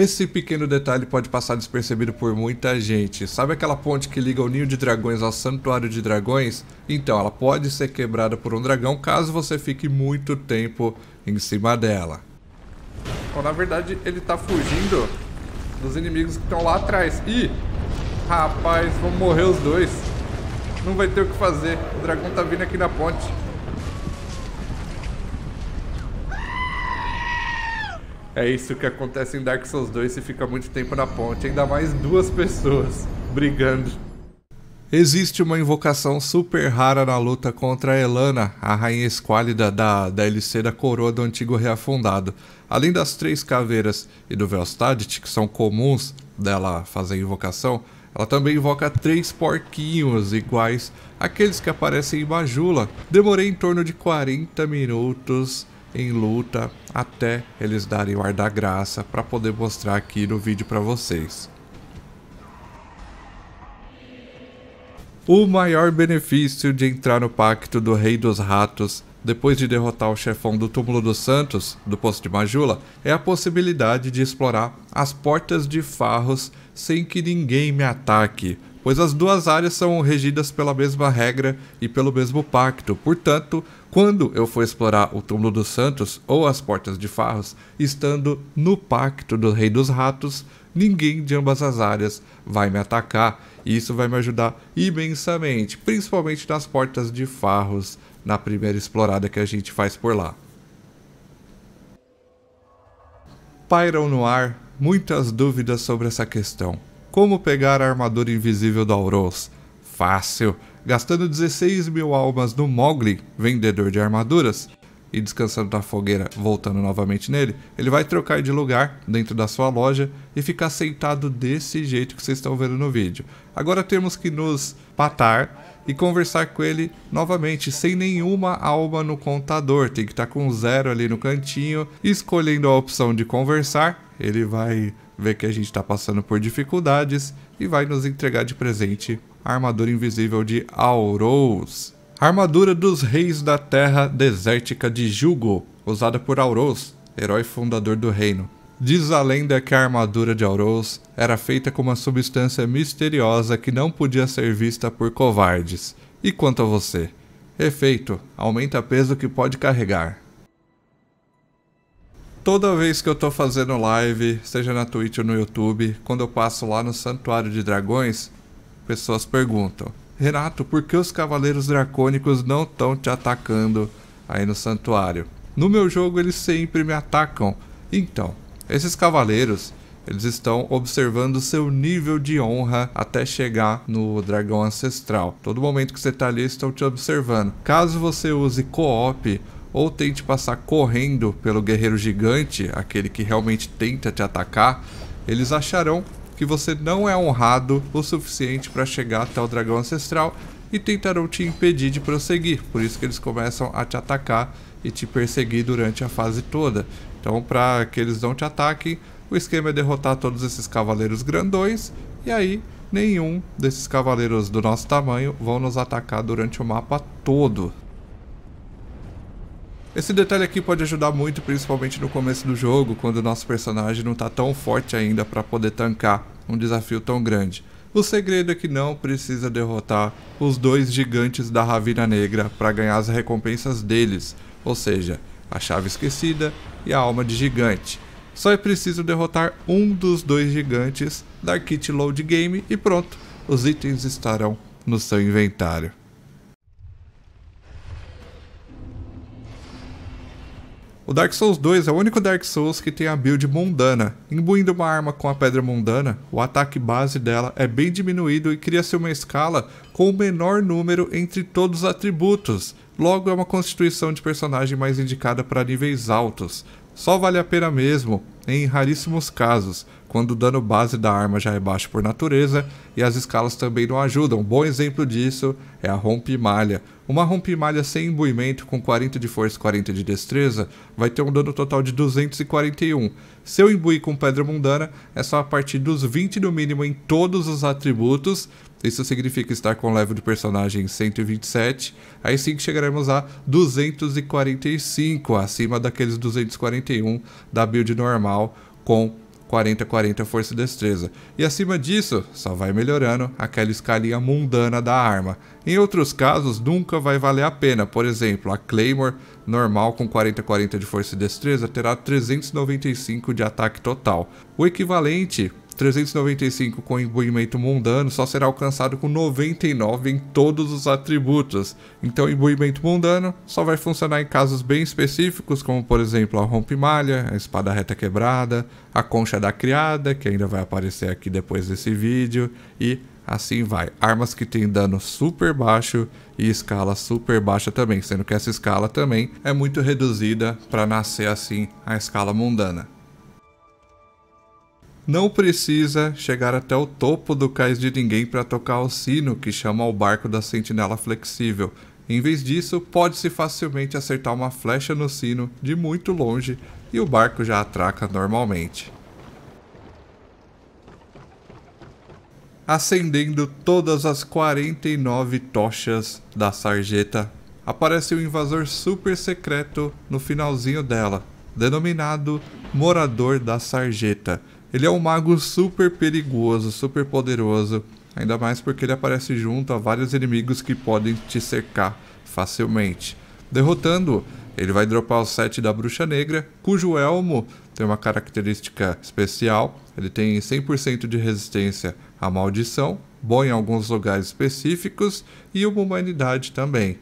Esse pequeno detalhe pode passar despercebido por muita gente. Sabe aquela ponte que liga o ninho de dragões ao santuário de dragões? Então, ela pode ser quebrada por um dragão caso você fique muito tempo em cima dela. Bom, na verdade, ele tá fugindo dos inimigos que estão lá atrás. Ih! Rapaz, vão morrer os dois. Não vai ter o que fazer. O dragão tá vindo aqui na ponte. É isso que acontece em Dark Souls 2 se fica muito tempo na ponte, ainda mais duas pessoas brigando. Existe uma invocação super rara na luta contra a Elana, a rainha esquálida da DLC da coroa do antigo reafundado. Além das três caveiras e do Velstadit, que são comuns dela fazer invocação, ela também invoca três porquinhos iguais àqueles que aparecem em Bajula. Demorei em torno de 40 minutos em luta até eles darem o ar da graça para poder mostrar aqui no vídeo para vocês. O maior benefício de entrar no pacto do Rei dos Ratos depois de derrotar o chefão do Túmulo dos Santos, do Poço de Majula, é a possibilidade de explorar as portas de Farros sem que ninguém me ataque pois as duas áreas são regidas pela mesma regra e pelo mesmo pacto. Portanto, quando eu for explorar o túmulo dos santos ou as portas de Farros, estando no pacto do Rei dos Ratos, ninguém de ambas as áreas vai me atacar. E isso vai me ajudar imensamente, principalmente nas portas de Farros, na primeira explorada que a gente faz por lá. Pairam no ar muitas dúvidas sobre essa questão. Como pegar a armadura invisível da Auros? Fácil, gastando 16 mil almas no Mogli, vendedor de armaduras, e descansando na fogueira, voltando novamente nele, ele vai trocar de lugar dentro da sua loja e ficar sentado desse jeito que vocês estão vendo no vídeo. Agora temos que nos patar e conversar com ele novamente, sem nenhuma alma no contador. Tem que estar tá com zero ali no cantinho, escolhendo a opção de conversar. Ele vai vê que a gente está passando por dificuldades e vai nos entregar de presente a armadura invisível de Auros. Armadura dos Reis da Terra Desértica de Jugo, usada por Auros, herói fundador do reino. Diz a lenda que a armadura de Auros era feita com uma substância misteriosa que não podia ser vista por covardes. E quanto a você? Efeito: aumenta peso que pode carregar toda vez que eu tô fazendo live, seja na Twitch ou no YouTube, quando eu passo lá no Santuário de Dragões, pessoas perguntam: Renato, por que os Cavaleiros Dracônicos não estão te atacando aí no Santuário? No meu jogo eles sempre me atacam. Então, esses cavaleiros, eles estão observando seu nível de honra até chegar no dragão ancestral. Todo momento que você está ali, estão te observando. Caso você use co-op ou tente passar correndo pelo guerreiro gigante, aquele que realmente tenta te atacar, eles acharão que você não é honrado o suficiente para chegar até o dragão ancestral e tentarão te impedir de prosseguir. Por isso que eles começam a te atacar e te perseguir durante a fase toda. Então, para que eles não te ataquem, o esquema é derrotar todos esses cavaleiros grandões e aí nenhum desses cavaleiros do nosso tamanho vão nos atacar durante o mapa todo. Esse detalhe aqui pode ajudar muito, principalmente no começo do jogo, quando o nosso personagem não está tão forte ainda para poder tancar um desafio tão grande. O segredo é que não precisa derrotar os dois gigantes da Ravina Negra para ganhar as recompensas deles, ou seja, a chave esquecida e a alma de gigante. Só é preciso derrotar um dos dois gigantes da kit load game e pronto, os itens estarão no seu inventário. O Dark Souls 2 é o único Dark Souls que tem a build mundana. Imbuindo uma arma com a pedra mundana, o ataque base dela é bem diminuído e cria-se uma escala com o menor número entre todos os atributos. Logo, é uma constituição de personagem mais indicada para níveis altos. Só vale a pena mesmo, em raríssimos casos quando o dano base da arma já é baixo por natureza e as escalas também não ajudam. Um bom exemplo disso é a rompe-malha. Uma rompe-malha sem imbuimento com 40 de força e 40 de destreza vai ter um dano total de 241. Se eu imbuir com pedra mundana, é só a partir dos 20 no mínimo em todos os atributos. Isso significa estar com o level de personagem 127. Aí sim que chegaremos a 245, acima daqueles 241 da build normal com 40-40 força e destreza. E acima disso, só vai melhorando aquela escalinha mundana da arma. Em outros casos, nunca vai valer a pena. Por exemplo, a Claymore normal com 40-40 de força e destreza terá 395 de ataque total. O equivalente 395 com imbuimento mundano só será alcançado com 99 em todos os atributos. Então, imbuimento mundano só vai funcionar em casos bem específicos, como por exemplo a rompe-malha, a espada reta quebrada, a concha da criada, que ainda vai aparecer aqui depois desse vídeo, e assim vai. Armas que têm dano super baixo e escala super baixa também, sendo que essa escala também é muito reduzida para nascer assim a escala mundana não precisa chegar até o topo do cais de ninguém para tocar o sino que chama o barco da sentinela flexível. Em vez disso, pode-se facilmente acertar uma flecha no sino de muito longe e o barco já atraca normalmente. Acendendo todas as 49 tochas da sarjeta, aparece um invasor super secreto no finalzinho dela, denominado Morador da Sarjeta ele é um mago super perigoso, super poderoso, ainda mais porque ele aparece junto a vários inimigos que podem te cercar facilmente. Derrotando, ele vai dropar o set da Bruxa Negra, cujo elmo tem uma característica especial, ele tem 100% de resistência à maldição, bom em alguns lugares específicos e uma humanidade também.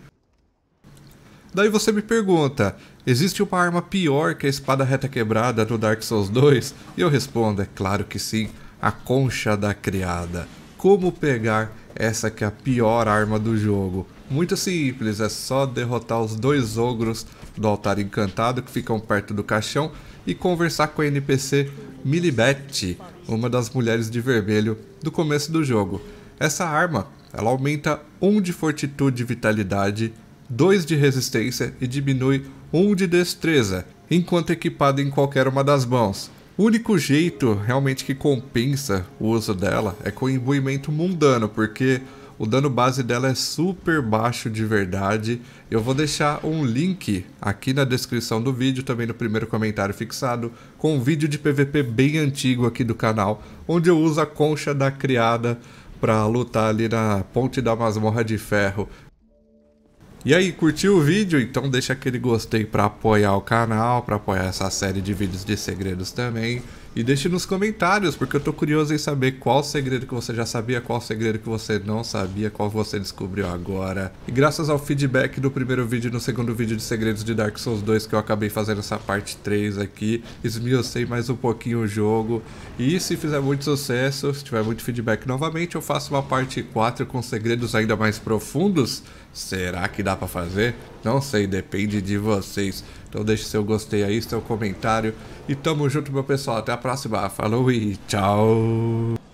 Daí você me pergunta, Existe uma arma pior que a espada reta quebrada no Dark Souls 2? E eu respondo, é claro que sim, a concha da criada. Como pegar essa que é a pior arma do jogo? Muito simples, é só derrotar os dois ogros do altar encantado que ficam perto do caixão e conversar com a NPC Milibet, uma das mulheres de vermelho do começo do jogo. Essa arma, ela aumenta 1 de fortitude e vitalidade, 2 de resistência e diminui um de destreza, enquanto equipada em qualquer uma das mãos. O único jeito realmente que compensa o uso dela é com imbuimento mundano, porque o dano base dela é super baixo de verdade. Eu vou deixar um link aqui na descrição do vídeo, também no primeiro comentário fixado, com um vídeo de PVP bem antigo aqui do canal, onde eu uso a concha da criada para lutar ali na ponte da masmorra de ferro e aí, curtiu o vídeo? Então deixa aquele gostei para apoiar o canal, para apoiar essa série de vídeos de segredos também. E deixe nos comentários, porque eu tô curioso em saber qual segredo que você já sabia, qual segredo que você não sabia, qual você descobriu agora. E graças ao feedback do primeiro vídeo e no segundo vídeo de segredos de Dark Souls 2 que eu acabei fazendo essa parte 3 aqui, esmiucei mais um pouquinho o jogo. E se fizer muito sucesso, se tiver muito feedback novamente, eu faço uma parte 4 com segredos ainda mais profundos. Será que dá para fazer? Não sei, depende de vocês. Então deixe seu gostei aí, seu comentário. E tamo junto, meu pessoal. Até a próxima. Falou e tchau.